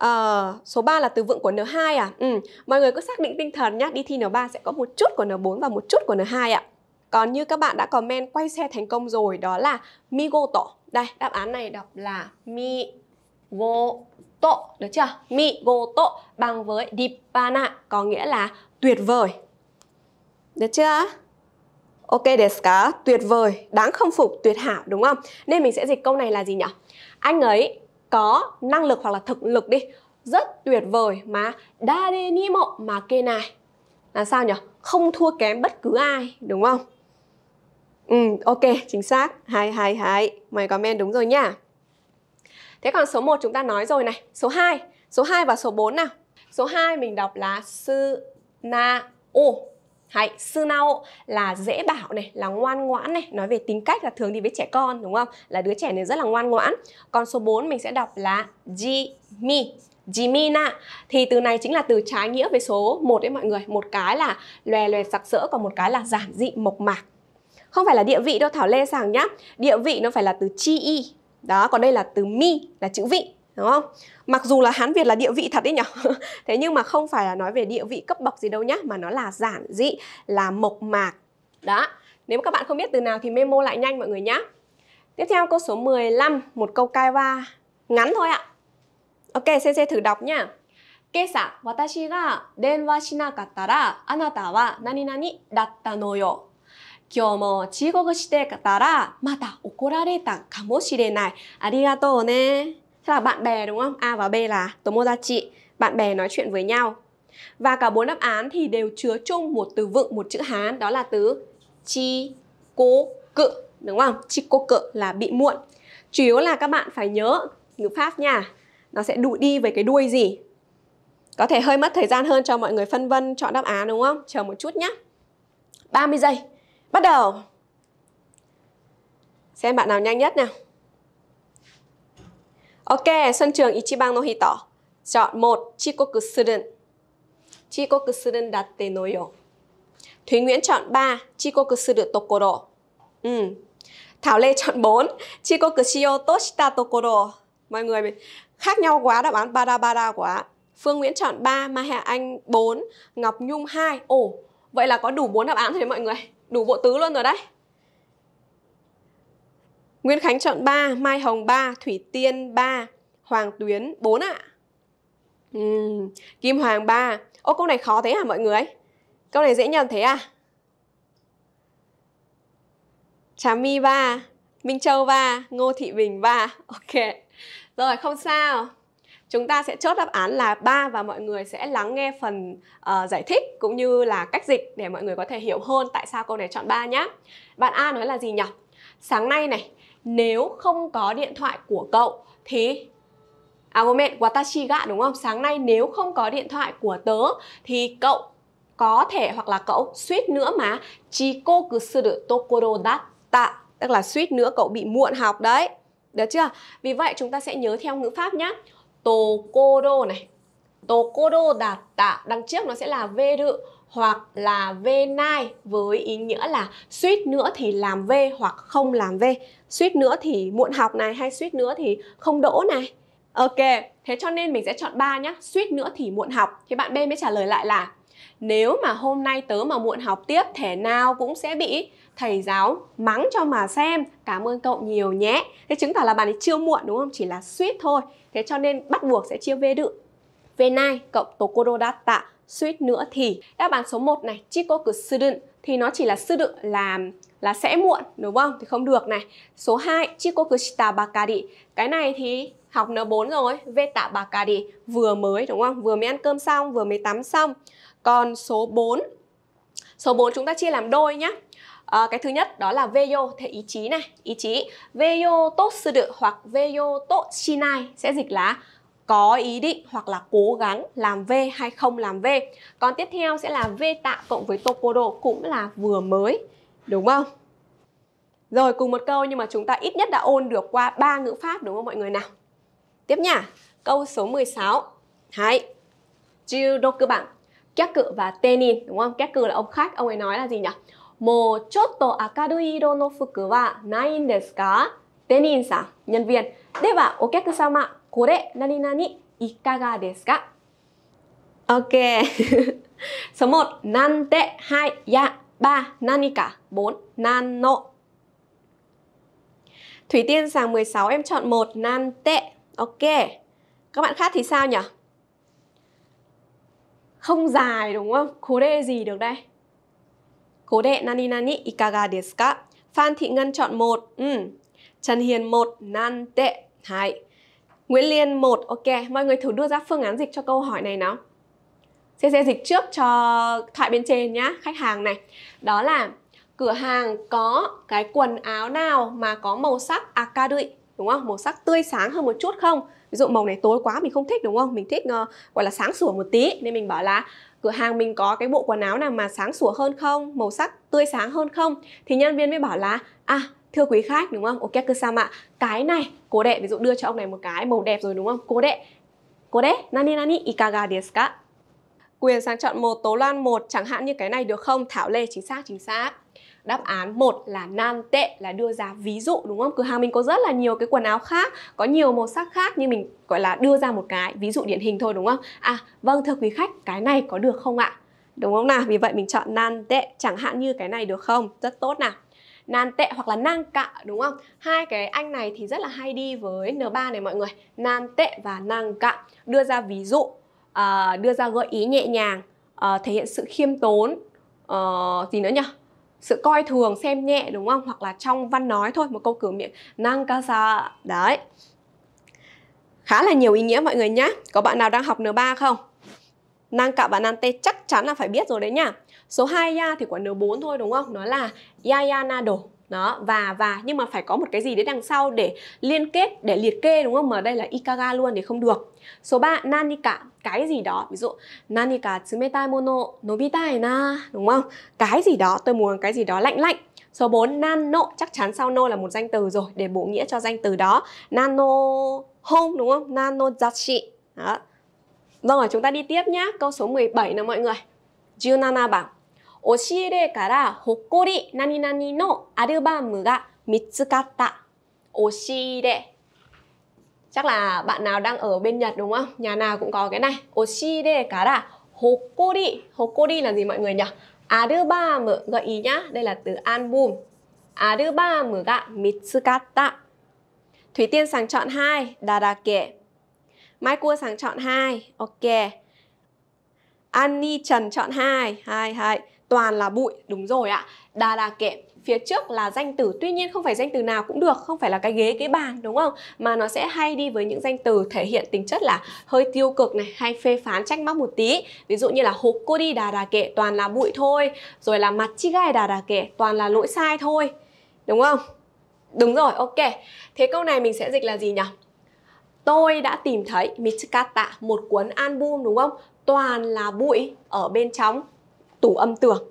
Ờ, số 3 là từ vựng của N2 à? Ừ, mọi người cứ xác định tinh thần nhá, đi thi N3 sẽ có một chút của N4 và một chút của N2 ạ. À. Còn như các bạn đã comment quay xe thành công rồi đó là migoto. Đây, đáp án này đọc là mi go to được chưa? Mi go to bằng với dippana có nghĩa là tuyệt vời. Được chưa? Ok desu ka? Tuyệt vời, đáng khâm phục, tuyệt hảo đúng không? Nên mình sẽ dịch câu này là gì nhỉ? Anh ấy có năng lực hoặc là thực lực đi rất tuyệt vời mà đa đê ni mộ mà kê này là sao nhỉ không thua kém bất cứ ai đúng không ừ ok chính xác hai hai hai mày comment đúng rồi nha thế còn số 1 chúng ta nói rồi này số 2 số 2 và số 4 nào số 2 mình đọc là sư na ô hay, sunao là dễ bảo này, là ngoan ngoãn này, nói về tính cách là thường đi với trẻ con đúng không? Là đứa trẻ này rất là ngoan ngoãn. Còn số 4 mình sẽ đọc là jimi. Jimina thì từ này chính là từ trái nghĩa với số 1 đấy mọi người. Một cái là lòe lòe sặc sỡ còn một cái là giản dị mộc mạc. Không phải là địa vị đâu Thảo Lê Sàng nhá. Địa vị nó phải là từ chi y. Đó, còn đây là từ mi là chữ vị đúng không? Mặc dù là Hán Việt là địa vị thật đấy nhở Thế nhưng mà không phải là nói về địa vị cấp bậc gì đâu nhá Mà nó là giản dị, là mộc mạc Đó, nếu mà các bạn không biết từ nào thì memo lại nhanh mọi người nhá Tiếp theo câu số 15, một câu cai kaiwa ngắn thôi ạ Ok, sensei thử đọc nhá 今朝私が電話しなかったらあなたは何々だったのよ。今日も遅刻してたらまた怒られたかもしれない。ありがとうね。Thế là bạn bè đúng không? A và B là tomodachi, bạn bè nói chuyện với nhau. Và cả bốn đáp án thì đều chứa chung một từ vựng một chữ Hán đó là từ chi cố cự đúng không? Chi cố cự là bị muộn. Chủ yếu là các bạn phải nhớ ngữ pháp nha. Nó sẽ đủ đi với cái đuôi gì? Có thể hơi mất thời gian hơn cho mọi người phân vân chọn đáp án đúng không? Chờ một chút nhé. 30 giây. Bắt đầu. Xem bạn nào nhanh nhất nào. Ok, sân trường Ichiban no Hito. Chọn 1. Chikoku Sudun. Chikoku Sudun datte no yo. Thúy Nguyễn chọn 3. Chikoku Sudun tokoro. Ừ. Thảo Lê chọn 4. Chikoku shio toshita tokoro. Mọi người khác nhau quá đáp án bada bada quá. Phương Nguyễn chọn 3, Mai Hạ Anh 4, Ngọc Nhung 2. Ồ, vậy là có đủ 4 đáp án rồi mọi người. Đủ bộ tứ luôn rồi đấy. Nguyễn Khánh chọn 3, Mai Hồng 3, Thủy Tiên 3, Hoàng Tuyến 4 ạ. À. Uhm, Kim Hoàng 3. Ô câu này khó thế hả à, mọi người? Câu này dễ nhầm thế à? Trà My 3, Minh Châu 3, Ngô Thị Bình 3. Ok. Rồi không sao. Chúng ta sẽ chốt đáp án là 3 và mọi người sẽ lắng nghe phần uh, giải thích cũng như là cách dịch để mọi người có thể hiểu hơn tại sao câu này chọn 3 nhá. Bạn A nói là gì nhỉ? Sáng nay này, nếu không có điện thoại của cậu thì à bố À ごめん, watashi ga đúng không? Sáng nay nếu không có điện thoại của tớ thì cậu có thể hoặc là cậu suýt nữa mà chikoku suru tokoro datta, tức là suýt nữa cậu bị muộn học đấy. Được chưa? Vì vậy chúng ta sẽ nhớ theo ngữ pháp nhé. Tokoro này, Tokoro datta đằng trước nó sẽ là veru hoặc là v venai với ý nghĩa là suýt nữa thì làm V hoặc không làm V. Suýt nữa thì muộn học này hay suýt nữa thì không đỗ này. Ok, thế cho nên mình sẽ chọn 3 nhé. Suýt nữa thì muộn học. Thì bạn B mới trả lời lại là nếu mà hôm nay tớ mà muộn học tiếp thể nào cũng sẽ bị thầy giáo mắng cho mà xem. Cảm ơn cậu nhiều nhé. Thế chứng tỏ là bạn ấy chưa muộn đúng không? Chỉ là suýt thôi. Thế cho nên bắt buộc sẽ chia V đự venai cộng tokorodatta suýt nữa thì đáp án số 1 này chikoku sudun thì nó chỉ là sư sudu là là sẽ muộn đúng không? Thì không được này. Số 2 chikoku shita bakari. Cái này thì học N4 rồi, veta bakari vừa mới đúng không? Vừa mới ăn cơm xong, vừa mới tắm xong. Còn số 4 Số 4 chúng ta chia làm đôi nhá À, cái thứ nhất đó là veyo thể ý chí này, ý chí. Veyo tốt sư được hoặc veyo tốt shinai sẽ dịch là có ý định hoặc là cố gắng làm V hay không làm V. Còn tiếp theo sẽ là V tạo cộng với Topodo cũng là vừa mới, đúng không? Rồi cùng một câu nhưng mà chúng ta ít nhất đã ôn được qua ba ngữ pháp đúng không mọi người nào? Tiếp nha, câu số 16. Hãy judo cơ bản. Các cự và tenin đúng không? Các cự là ông khách, ông ấy nói là gì nhỉ? Mô chotto akadui iro no fuku wa nai desu ka? Tenin sa, nhân viên. Để bảo, ok cứ sao mà これ何々いかがですか Ok Số 1 Nante 2 Ya 4 Nano Thủy Tiên sàng 16 em chọn 1 Nante Ok Các bạn khác thì sao nhỉ? Không dài đúng không? Cố đệ gì được đây? Cố đệ nani nani ikaga desu ka? Phan Thị Ngân chọn 1 ừ. Trần Hiền 1 Nante 2 Nguyễn Liên 1, ok, mọi người thử đưa ra phương án dịch cho câu hỏi này nào. Sẽ sẽ dịch trước cho thoại bên trên nhá, khách hàng này. Đó là cửa hàng có cái quần áo nào mà có màu sắc acadui, à, đúng không? Màu sắc tươi sáng hơn một chút không? Ví dụ màu này tối quá mình không thích đúng không? Mình thích uh, gọi là sáng sủa một tí nên mình bảo là cửa hàng mình có cái bộ quần áo nào mà sáng sủa hơn không? Màu sắc tươi sáng hơn không? Thì nhân viên mới bảo là à thưa quý khách đúng không ok cơ sam ạ cái này cố đệ ví dụ đưa cho ông này một cái màu đẹp rồi đúng không cố đệ cố đệ nani nani ikaga desu ka quyền sang chọn một tố loan một chẳng hạn như cái này được không thảo lê chính xác chính xác đáp án một là nan tệ là đưa ra ví dụ đúng không cửa hàng mình có rất là nhiều cái quần áo khác có nhiều màu sắc khác nhưng mình gọi là đưa ra một cái ví dụ điển hình thôi đúng không à vâng thưa quý khách cái này có được không ạ đúng không nào vì vậy mình chọn nan tệ chẳng hạn như cái này được không rất tốt nào nan tệ hoặc là nang cạ đúng không? Hai cái anh này thì rất là hay đi với N3 này mọi người, nan tệ và nang cạ. Đưa ra ví dụ, uh, đưa ra gợi ý nhẹ nhàng, uh, thể hiện sự khiêm tốn, uh, gì nữa nhỉ? sự coi thường xem nhẹ đúng không hoặc là trong văn nói thôi một câu cửa miệng nang sa đấy khá là nhiều ý nghĩa mọi người nhá. có bạn nào đang học N3 không nang cạ và nan tê chắc chắn là phải biết rồi đấy nhá Số 2 ya thì của N4 thôi đúng không? Nó là ya ya nado đó và và nhưng mà phải có một cái gì đấy đằng sau để liên kết để liệt kê đúng không mà đây là ikaga luôn thì không được số 3 nanika cái gì đó ví dụ nanika tsumetai mono nobitai na đúng không cái gì đó tôi muốn cái gì đó lạnh lạnh số 4 nano chắc chắn sau no là một danh từ rồi để bổ nghĩa cho danh từ đó nano home đúng không nano zashi đó rồi vâng, chúng ta đi tiếp nhá câu số 17 nào mọi người Junana bảo 教えれから誇り何々のアルバムが見つかった。教えれ Chắc là bạn nào đang ở bên Nhật đúng không? Nhà nào cũng có cái này. Oshire kara hokori. Hokori là gì mọi người nhỉ? Album gợi ý nhá. Đây là từ album. Album ga Mitsukatta. Thủy Tiên sáng chọn 2, Darake. Mai Cua sáng chọn 2, ok. Annie Trần chọn 2, 2, 2 toàn là bụi đúng rồi ạ đà đà kệ phía trước là danh từ tuy nhiên không phải danh từ nào cũng được không phải là cái ghế cái bàn đúng không mà nó sẽ hay đi với những danh từ thể hiện tính chất là hơi tiêu cực này hay phê phán trách móc một tí ví dụ như là hộp cô đi đà đà kệ toàn là bụi thôi rồi là mặt chi gai đà đà kệ toàn là lỗi sai thôi đúng không đúng rồi ok thế câu này mình sẽ dịch là gì nhỉ tôi đã tìm thấy michikata một cuốn album đúng không toàn là bụi ở bên trong tủ âm tường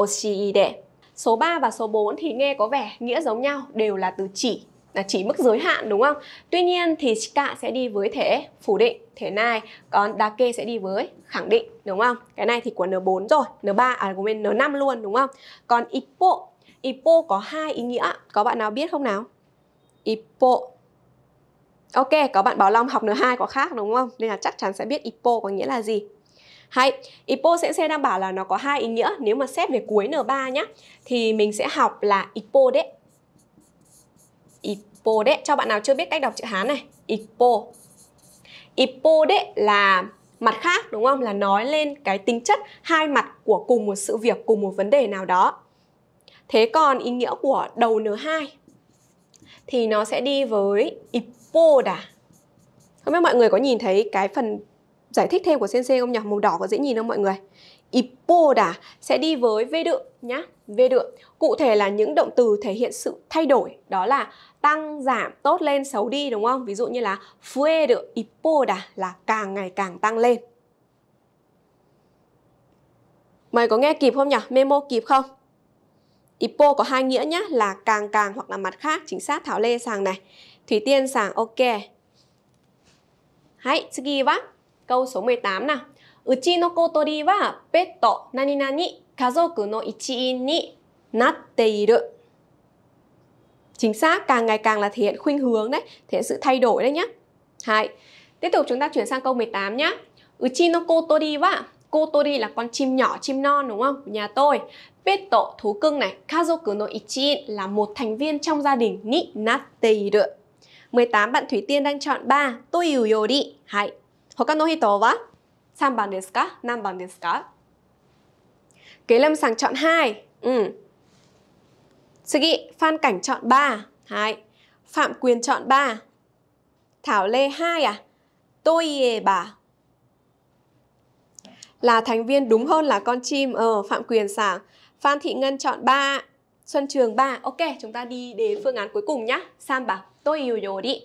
oshi đệ số 3 và số 4 thì nghe có vẻ nghĩa giống nhau đều là từ chỉ là chỉ mức giới hạn đúng không? Tuy nhiên thì shika sẽ đi với thể phủ định, thể nai, còn dake sẽ đi với khẳng định đúng không? Cái này thì của N4 rồi, N3 à quên N5 luôn đúng không? Còn ippo, ippo có hai ý nghĩa, có bạn nào biết không nào? Ippo Ok, có bạn Bảo Long học N2 có khác đúng không? Nên là chắc chắn sẽ biết ippo có nghĩa là gì. Hay, ipo sẽ IPOCC đang bảo là nó có hai ý nghĩa nếu mà xét về cuối N3 nhá. Thì mình sẽ học là IPO đấy. IPO đấy. Cho bạn nào chưa biết cách đọc chữ Hán này, IPO. IPO đấy là mặt khác đúng không? Là nói lên cái tính chất hai mặt của cùng một sự việc, cùng một vấn đề nào đó. Thế còn ý nghĩa của đầu N2 thì nó sẽ đi với ipo đà. Không biết mọi người có nhìn thấy cái phần giải thích thêm của sensei không nhỉ? Màu đỏ có dễ nhìn không mọi người? Ipoda à? sẽ đi với vê đự nhá, vê đự. Cụ thể là những động từ thể hiện sự thay đổi, đó là tăng, giảm, tốt lên, xấu đi đúng không? Ví dụ như là fuê đự, ipoda à? là càng ngày càng tăng lên. Mày có nghe kịp không nhỉ? Memo kịp không? Ipo có hai nghĩa nhá, là càng càng hoặc là mặt khác, chính xác Thảo Lê sàng này. Thủy Tiên sàng ok. Hãy, tsugi wa câu số 18 nào. Uchi no kotori wa petto nani nani kazoku no ichiin ni natte iru. Chính xác, càng ngày càng là thể hiện khuynh hướng đấy, thể hiện sự thay đổi đấy nhé. Hai. Tiếp tục chúng ta chuyển sang câu 18 nhé. Uchi no kotori wa kotori là con chim nhỏ, chim non đúng không? Nhà tôi. Petto thú cưng này, kazoku no ichiin là một thành viên trong gia đình ni natte iru. 18 bạn Thủy Tiên đang chọn 3, tôi Yori. Hai. 他の人は3番ですか何番ですか Kế lâm sàng chọn 2 ừ. Sugi, Phan Cảnh chọn 3 2. Phạm Quyền chọn 3 Thảo Lê 2 à Tôi yề bà Là thành viên đúng hơn là con chim Ờ, Phạm Quyền sàng Phan Thị Ngân chọn ba, Xuân Trường ba, Ok, chúng ta đi đến phương án cuối cùng nhá Sam bảo tôi yêu yêu đi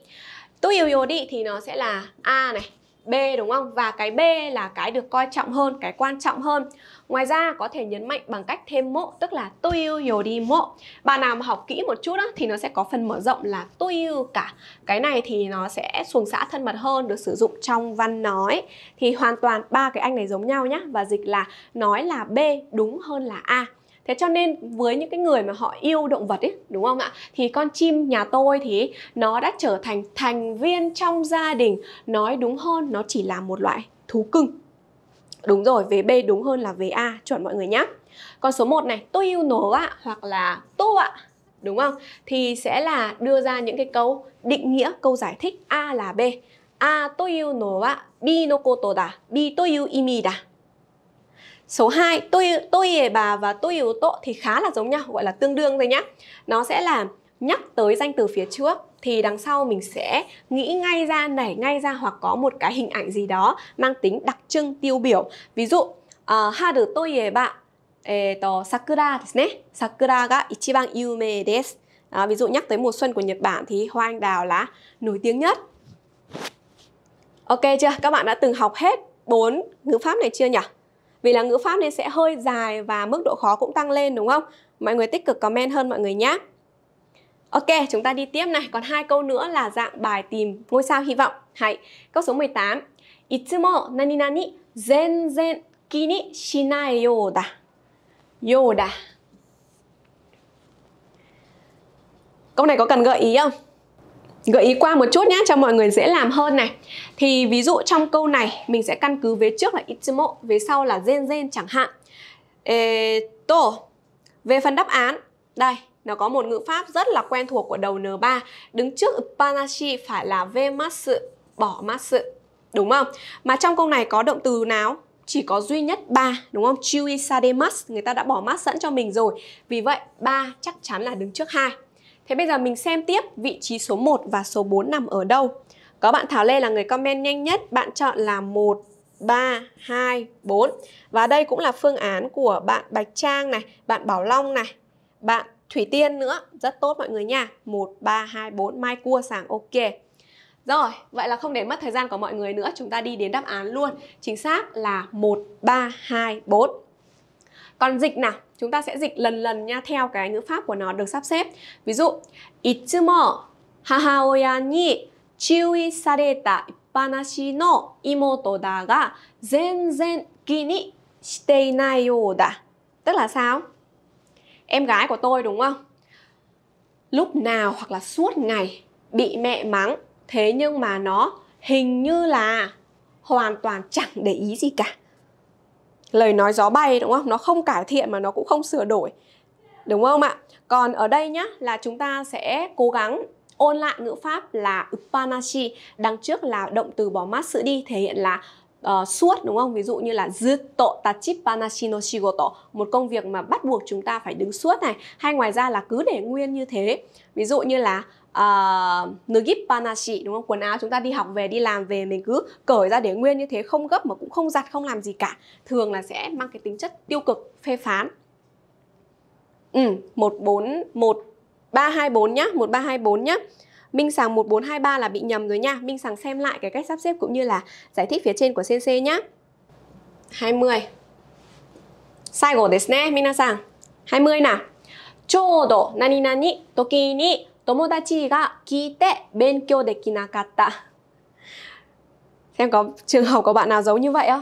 Tôi yêu yêu đi thì nó sẽ là A này B đúng không? Và cái B là cái được coi trọng hơn, cái quan trọng hơn. Ngoài ra có thể nhấn mạnh bằng cách thêm mộ tức là tuyu mộ. Bạn nào mà học kỹ một chút á, thì nó sẽ có phần mở rộng là tuyu cả. Cái này thì nó sẽ xuồng xã thân mật hơn được sử dụng trong văn nói. Thì hoàn toàn ba cái anh này giống nhau nhá và dịch là nói là B đúng hơn là A thế cho nên với những cái người mà họ yêu động vật ấy đúng không ạ thì con chim nhà tôi thì nó đã trở thành thành viên trong gia đình nói đúng hơn nó chỉ là một loại thú cưng đúng rồi về b đúng hơn là về a chuẩn mọi người nhé còn số 1 này tôi yêu nó ạ hoặc là tô ạ đúng không thì sẽ là đưa ra những cái câu định nghĩa câu giải thích a là b a tôi yêu nó ạ bi no koto da b tôi yêu imi da Số 2, tôi tôi về bà và tôi yếu tố thì khá là giống nhau, gọi là tương đương rồi nhá. Nó sẽ là nhắc tới danh từ phía trước thì đằng sau mình sẽ nghĩ ngay ra, nảy ngay ra hoặc có một cái hình ảnh gì đó mang tính đặc trưng tiêu biểu. Ví dụ, ờ, uh, được tôi về bạn えーと、sakura ですね。sakura が一番有名です。À, ví dụ nhắc tới mùa xuân của Nhật Bản thì hoa anh đào là nổi tiếng nhất. Ok chưa? Các bạn đã từng học hết bốn ngữ pháp này chưa nhỉ? vì là ngữ pháp nên sẽ hơi dài và mức độ khó cũng tăng lên đúng không? Mọi người tích cực comment hơn mọi người nhé. Ok, chúng ta đi tiếp này. Còn hai câu nữa là dạng bài tìm ngôi sao hy vọng. Hãy. Câu số 18. Itsumo nani nani zenzen kini shinai yoda. Yoda. Câu này có cần gợi ý không? gợi ý qua một chút nhé cho mọi người dễ làm hơn này thì ví dụ trong câu này mình sẽ căn cứ về trước là itsumo về sau là gen gen chẳng hạn e, to về phần đáp án đây nó có một ngữ pháp rất là quen thuộc của đầu N3 đứng trước upanashi phải là ve vemasu bỏ masu đúng không mà trong câu này có động từ nào chỉ có duy nhất ba đúng không? Chui sademas người ta đã bỏ mắt sẵn cho mình rồi. Vì vậy ba chắc chắn là đứng trước hai. Thế bây giờ mình xem tiếp vị trí số 1 và số 4 nằm ở đâu. Có bạn Thảo Lê là người comment nhanh nhất, bạn chọn là 1, 3, 2, 4. Và đây cũng là phương án của bạn Bạch Trang này, bạn Bảo Long này, bạn Thủy Tiên nữa. Rất tốt mọi người nha. 1, 3, 2, 4, mai cua sàng ok. Rồi, vậy là không để mất thời gian của mọi người nữa, chúng ta đi đến đáp án luôn. Chính xác là 1, 3, 2, 4 còn dịch nào chúng ta sẽ dịch lần lần nha theo cái ngữ pháp của nó được sắp xếp ví dụ itsumo hahaoya ni chiui sareta ippanashi no imoto da ga zenzen kini shite you da tức là sao em gái của tôi đúng không lúc nào hoặc là suốt ngày bị mẹ mắng thế nhưng mà nó hình như là hoàn toàn chẳng để ý gì cả lời nói gió bay đúng không nó không cải thiện mà nó cũng không sửa đổi đúng không ạ còn ở đây nhá là chúng ta sẽ cố gắng ôn lại ngữ pháp là upanashi đằng trước là động từ bỏ mát sự đi thể hiện là uh, suốt đúng không? Ví dụ như là zutto tachipanashi no shigoto, một công việc mà bắt buộc chúng ta phải đứng suốt này, hay ngoài ra là cứ để nguyên như thế. Ví dụ như là uh, ờ, nugipanashi đúng không? Quần áo chúng ta đi học về đi làm về mình cứ cởi ra để nguyên như thế không gấp mà cũng không giặt không làm gì cả. Thường là sẽ mang cái tính chất tiêu cực, phê phán. Ừ, 14 1324 nhá, 1324 nhá. Minh sàng 1423 là bị nhầm rồi nha. Minh sàng xem lại cái cách sắp xếp cũng như là giải thích phía trên của CC nhá. 20. Sai gồ desu minh sàng 20 nào. ちょうど何々時に友達が聞いて勉強できなかった。Xem có trường hợp có bạn nào giống như vậy không?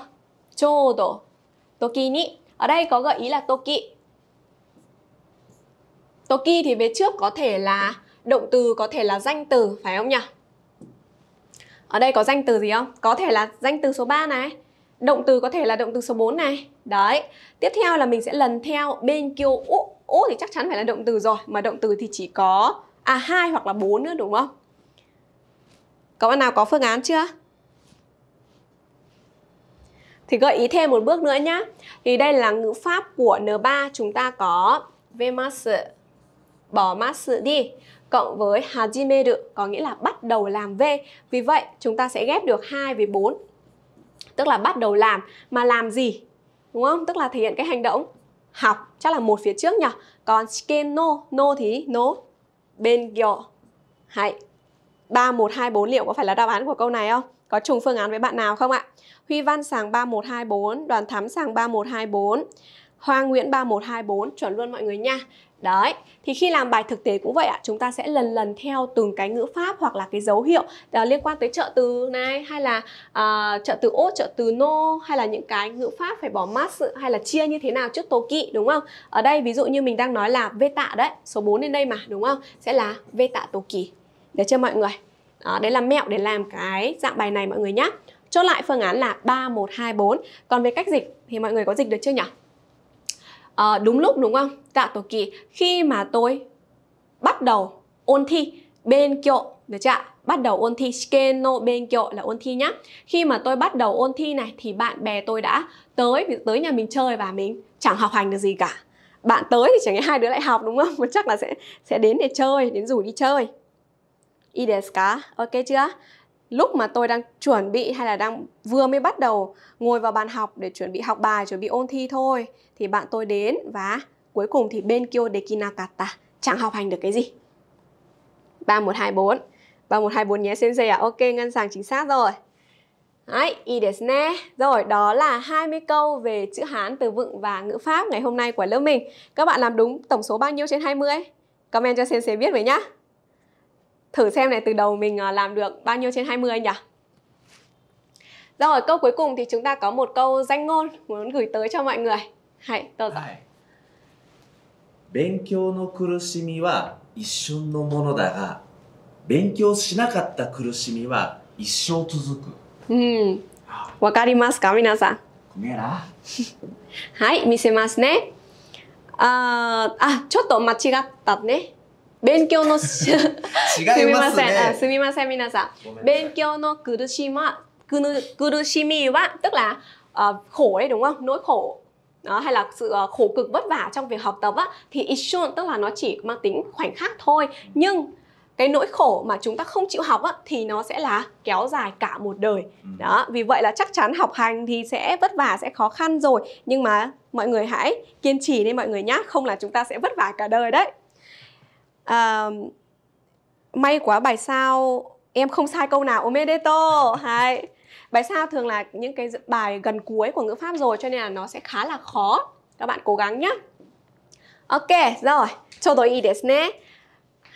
Chodo. Toki ni. Ở đây có gợi ý là toki. Toki thì về trước có thể là động từ, có thể là danh từ, phải không nhỉ? Ở đây có danh từ gì không? Có thể là danh từ số 3 này. Động từ có thể là động từ số 4 này. Đấy. Tiếp theo là mình sẽ lần theo bên kêu ú. Ú thì chắc chắn phải là động từ rồi. Mà động từ thì chỉ có à hai hoặc là 4 nữa đúng không? Có bạn nào có phương án chưa? Thì gợi ý thêm một bước nữa nhá. Thì đây là ngữ pháp của N3 chúng ta có vemasu bỏ masu đi cộng với hajimeru có nghĩa là bắt đầu làm V. Vì vậy chúng ta sẽ ghép được 2 với 4. Tức là bắt đầu làm mà làm gì? Đúng không? Tức là thể hiện cái hành động học chắc là một phía trước nhỉ. Còn shiken no no thì no bên yo hãy ba một hai bốn liệu có phải là đáp án của câu này không có trùng phương án với bạn nào không ạ Huy Văn sàng 3124 Đoàn Thắm sàng 3124 Hoa Nguyễn 3124 chuẩn luôn mọi người nha Đấy, thì khi làm bài thực tế cũng vậy ạ, chúng ta sẽ lần lần theo từng cái ngữ pháp hoặc là cái dấu hiệu à, liên quan tới trợ từ này hay là à, trợ từ ốt, trợ từ no hay là những cái ngữ pháp phải bỏ mát sự hay là chia như thế nào trước tố kỵ đúng không? Ở đây ví dụ như mình đang nói là v tạ đấy, số 4 lên đây mà đúng không? Sẽ là v tạ tố kỵ. Được chưa mọi người? Đó, đấy là mẹo để làm cái dạng bài này mọi người nhé. Chốt lại phương án là 3, 1, 2, 4. Còn về cách dịch thì mọi người có dịch được chưa nhỉ? uh, đúng lúc đúng không? Dạ tổ kỳ khi mà tôi bắt đầu ôn thi bên kiệu được chưa Bắt đầu ôn thi shikeno bên kiệu là ôn thi nhá. Khi mà tôi bắt đầu ôn thi này thì bạn bè tôi đã tới tới nhà mình chơi và mình chẳng học hành được gì cả. Bạn tới thì chẳng lẽ hai đứa lại học đúng không? Chắc là sẽ sẽ đến để chơi, đến rủ đi chơi. Ideska, ok chưa? lúc mà tôi đang chuẩn bị hay là đang vừa mới bắt đầu ngồi vào bàn học để chuẩn bị học bài, chuẩn bị ôn thi thôi thì bạn tôi đến và cuối cùng thì bên kyo dekinakatta chẳng học hành được cái gì. 3124. 3124 nhé sensei à. Ok, ngân sàng chính xác rồi. Đấy, y ne. Rồi, đó là 20 câu về chữ Hán, từ vựng và ngữ pháp ngày hôm nay của lớp mình. Các bạn làm đúng tổng số bao nhiêu trên 20? Comment cho sensei biết với nhá. Thử xem này từ đầu mình à, làm được bao nhiêu trên 20 nhỉ? Rồi ở câu cuối cùng thì chúng ta có một câu danh ngôn muốn gửi tới cho mọi người. Hãy không có hiểu đâu rồi. 勉強の苦しみは一瞬のものだが、勉強しなかった苦しみは一生続く。うん。わかりますか皆さん。ごめんな。はい、見せますね。あ、あ、ちょっと間違ったね。勉強のすみません、ね、すみません皆さん勉強の苦しみは苦しみは tức là uh, khổ đấy đúng không nỗi khổ đó, ờ, hay là sự uh, khổ cực vất vả trong việc học tập á, thì ishun tức là nó chỉ mang tính khoảnh khắc thôi nhưng cái nỗi khổ mà chúng ta không chịu học á, thì nó sẽ là kéo dài cả một đời ừ. đó vì vậy là chắc chắn học hành thì sẽ vất vả sẽ khó khăn rồi nhưng mà mọi người hãy kiên trì đi mọi người nhé không là chúng ta sẽ vất vả cả đời đấy à, may quá bài sao em không sai câu nào omedeto hay bài sao thường là những cái bài gần cuối của ngữ pháp rồi cho nên là nó sẽ khá là khó các bạn cố gắng nhé ok rồi cho tôi ý desu ne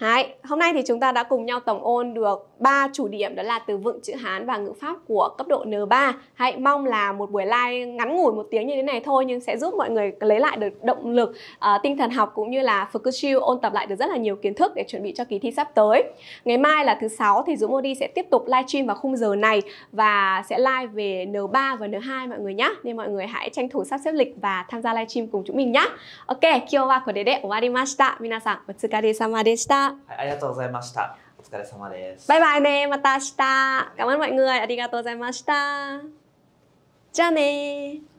Đấy, hôm nay thì chúng ta đã cùng nhau tổng ôn được ba chủ điểm đó là từ vựng chữ Hán và ngữ pháp của cấp độ N3. Hãy mong là một buổi live ngắn ngủi một tiếng như thế này thôi nhưng sẽ giúp mọi người lấy lại được động lực uh, tinh thần học cũng như là focus ôn tập lại được rất là nhiều kiến thức để chuẩn bị cho kỳ thi sắp tới. Ngày mai là thứ sáu thì Dũng Modi sẽ tiếp tục live stream vào khung giờ này và sẽ live về N3 và N2 mọi người nhé. Nên mọi người hãy tranh thủ sắp xếp lịch và tham gia live stream cùng chúng mình nhé. Ok, kyo wa kore de owarimashita. Minasan, o tsukare sama deshita. ありがとうございました。お疲れ様です。バイバイね。また明日。頑張る mọi n g ありがとうございました。じゃあね